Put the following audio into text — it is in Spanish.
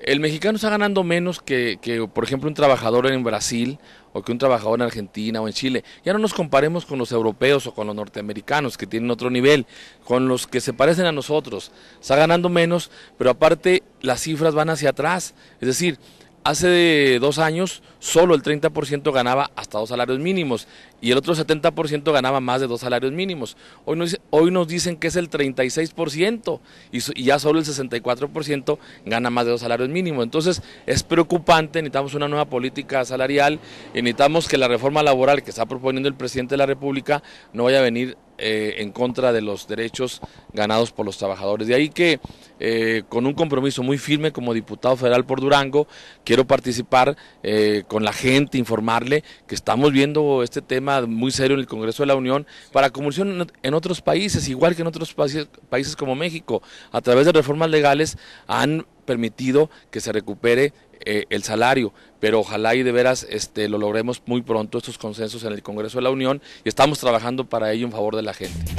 El mexicano está ganando menos que, que, por ejemplo, un trabajador en Brasil o que un trabajador en Argentina o en Chile. Ya no nos comparemos con los europeos o con los norteamericanos que tienen otro nivel, con los que se parecen a nosotros. Está ganando menos, pero aparte las cifras van hacia atrás. Es decir, Hace dos años solo el 30% ganaba hasta dos salarios mínimos y el otro 70% ganaba más de dos salarios mínimos. Hoy nos, hoy nos dicen que es el 36% y, y, ya solo el 64% gana más de dos salarios mínimos. Entonces es preocupante, necesitamos una nueva política salarial necesitamos que la reforma laboral que está proponiendo el presidente de la República no vaya a venir eh, en contra de los derechos ganados por los trabajadores. De ahí que, eh, con un compromiso muy firme como diputado federal por Durango, quiero participar eh, con la gente, informarle que estamos viendo este tema muy serio en el Congreso de la Unión para conversión en otros países, igual que en otros países como México. A través de reformas legales han permitido que se recupere eh, el salario, pero ojalá y de veras este, lo logremos muy pronto estos consensos en el Congreso de la Unión y estamos trabajando para ello en favor de la gente.